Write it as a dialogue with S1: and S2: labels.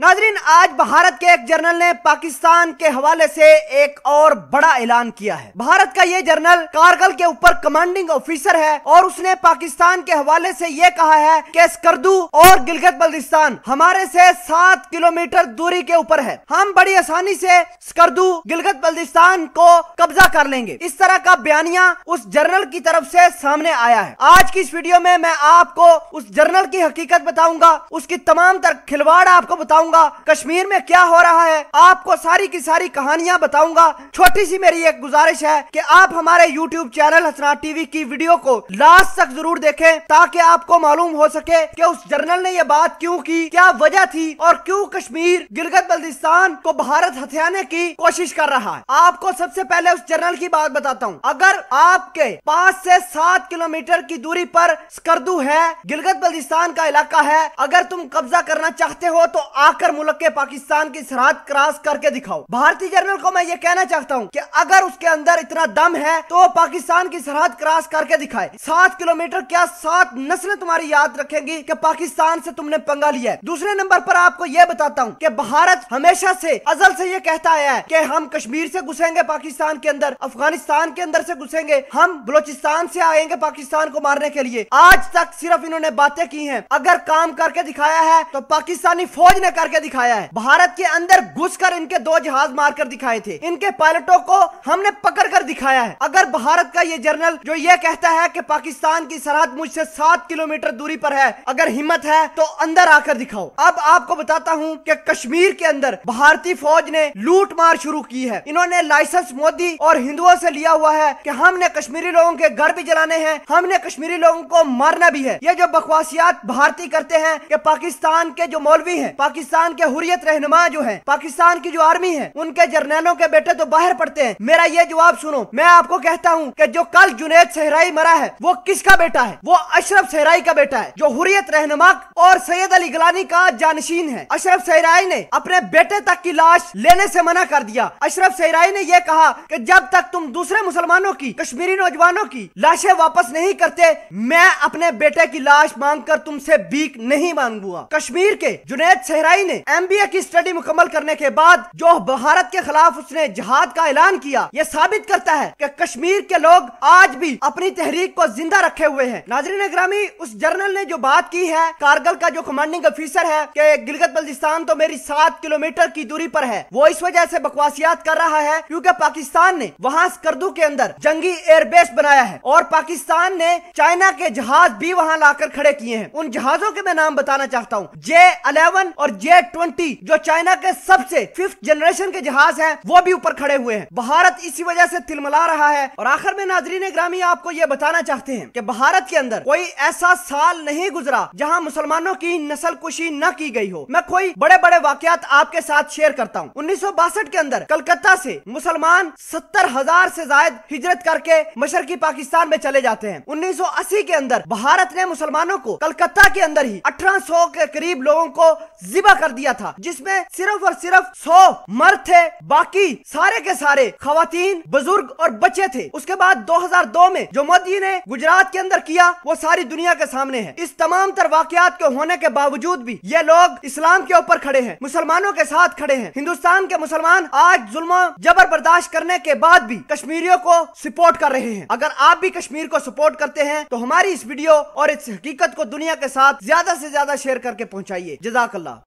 S1: नाजरीन आज भारत के एक जर्नल ने पाकिस्तान के हवाले से एक और बड़ा ऐलान किया है भारत का ये जर्नल कारगिल के ऊपर कमांडिंग ऑफिसर है और उसने पाकिस्तान के हवाले से ये कहा है कि स्कर्दू और गिलगत बल्दिस्तान हमारे से सात किलोमीटर दूरी के ऊपर है हम बड़ी आसानी से स्कर्दू गिलगत बल्दिस्तान को कब्जा कर लेंगे इस तरह का बयानिया उस जर्नल की तरफ से सामने आया है आज की इस वीडियो में मैं आपको उस जर्नल की हकीकत बताऊंगा उसकी तमाम तर खिलवाड़ आपको बताऊंगा बताऊंगा कश्मीर में क्या हो रहा है आपको सारी की सारी कहानियां बताऊंगा छोटी सी मेरी एक गुजारिश है कि आप हमारे यूट्यूब चैनल हसना टीवी की वीडियो को लास्ट तक जरूर देखें ताकि आपको मालूम हो सके कि उस जर्नल ने ये बात क्यों की क्या वजह थी और क्यों कश्मीर गिलगत बल्दिस्तान को भारत हथियाने की कोशिश कर रहा है आपको सबसे पहले उस जर्नल की बात बताता हूँ अगर आपके पाँच ऐसी सात किलोमीटर की दूरी आरोप स्कर्दू है गिलगत बल्दिस्तान का इलाका है अगर तुम कब्जा करना चाहते हो तो आ आकर मुल्क के पाकिस्तान की सरहद क्रॉस करके दिखाओ भारतीय जनरल को मैं ये कहना चाहता हूँ कि अगर उसके अंदर इतना दम है तो पाकिस्तान की सरहद क्रॉस करके दिखाए सात किलोमीटर क्या सात नस्लें तुम्हारी याद रखेंगी कि पाकिस्तान से तुमने पंगा लिया है दूसरे नंबर पर आपको ये बताता हूँ कि भारत हमेशा से अजल से ये कहता आया है कि हम कश्मीर से घुसेंगे पाकिस्तान के अंदर अफगानिस्तान के अंदर से घुसेंगे हम बलोचिस्तान से आएंगे पाकिस्तान को मारने के लिए आज तक सिर्फ इन्होंने बातें की है अगर काम करके दिखाया है तो पाकिस्तानी फौज ने कर के दिखाया है भारत के अंदर घुस कर इनके दो जहाज मारकर दिखाए थे इनके पायलटों को हमने पकड़ कर दिखाया है अगर भारत का ये जर्नल जो ये कहता है की पाकिस्तान की सरहद मुझसे सात किलोमीटर दूरी पर है अगर हिम्मत है तो अंदर आकर दिखाओ अब आपको बताता हूँ की कश्मीर के अंदर भारतीय फौज ने लूट मार शुरू की है इन्होंने लाइसेंस मोदी और हिंदुओं से लिया हुआ है कि हमने कश्मीरी लोगों के घर भी जलाने हैं हमने कश्मीरी लोगों को मारना भी है ये जो बकवासियात भारतीय करते हैं कि पाकिस्तान के जो मौलवी हैं पाकिस्तान पाकिस्तान के हुरियत रहनुमा जो है पाकिस्तान की जो आर्मी है उनके जर्नैलों के बेटे तो बाहर पड़ते हैं मेरा ये जवाब सुनो मैं आपको कहता हूँ की जो कल जुनेद सहराई मरा है वो किसका बेटा है वो अशरफ सहराई का बेटा है जो हुरियत रहनुमा और सैयद अली गलानी का जानशीन है अशरफ सहराई ने अपने बेटे तक की लाश लेने से मना कर दिया अशरफ सहराई ने यह कहा कि जब तक तुम दूसरे मुसलमानों की कश्मीरी नौजवानों की लाशें वापस नहीं करते मैं अपने बेटे की लाश मांग कर तुमसे भीख नहीं मांगूंगा कश्मीर के जुनेद सहराई ने एम बी ए की स्टडी मुकम्मल करने के बाद जो भारत के खिलाफ उसने जहाद का ऐलान किया ये साबित करता है की कश्मीर के लोग आज भी अपनी तहरीक को जिंदा रखे हुए है नाजरीन ग्रामी उस जर्नल ने जो बात की है कारगिल का जो कमांडिंग ऑफिसर है की गिलगत बल्दिस्तान तो मेरी सात किलोमीटर की दूरी पर है वो इस वजह से बकवासियात कर रहा है क्योंकि पाकिस्तान ने वहाँ स्कर्दू के अंदर जंगी एयरबेस बनाया है और पाकिस्तान ने चाइना के जहाज भी वहाँ लाकर खड़े किए हैं उन जहाजों के मैं नाम बताना चाहता हूँ जे अलेवन और जे ट्वेंटी जो चाइना के सबसे फिफ्थ जनरेशन के जहाज हैं वो भी ऊपर खड़े हुए हैं भारत इसी वजह से तिलमला रहा है और आखिर में नाजरीन ग्रामी आपको ये बताना चाहते हैं कि भारत के अंदर कोई ऐसा साल नहीं गुजरा जहां मुसलमानों की नस्ल कुशी न की गई हो मैं कोई बड़े बड़े वाकयात आपके साथ शेयर करता हूँ उन्नीस के अंदर कलकत्ता ऐसी मुसलमान सत्तर हजार ऐसी हिजरत करके मशरकी पाकिस्तान में चले जाते हैं उन्नीस के अंदर भारत ने मुसलमानों को कलकत्ता के अंदर ही अठारह के करीब लोगों को जिबा कर दिया था जिसमें सिर्फ और सिर्फ सौ मर्द थे बाकी सारे के सारे खातन बुजुर्ग और बच्चे थे उसके बाद 2002 में जो मोदी ने गुजरात के अंदर किया वो सारी दुनिया के सामने है इस तमाम तर वाकत के होने के बावजूद भी ये लोग इस्लाम के ऊपर खड़े हैं मुसलमानों के साथ खड़े हैं हिंदुस्तान के मुसलमान आज जुल्म जबर बर्दाश्त करने के बाद भी कश्मीरियों को सपोर्ट कर रहे हैं अगर आप भी कश्मीर को सपोर्ट करते हैं तो हमारी इस वीडियो और इस हकीकत को दुनिया के साथ ज्यादा से ज्यादा शेयर करके पहुंचाइए जजाकल्ला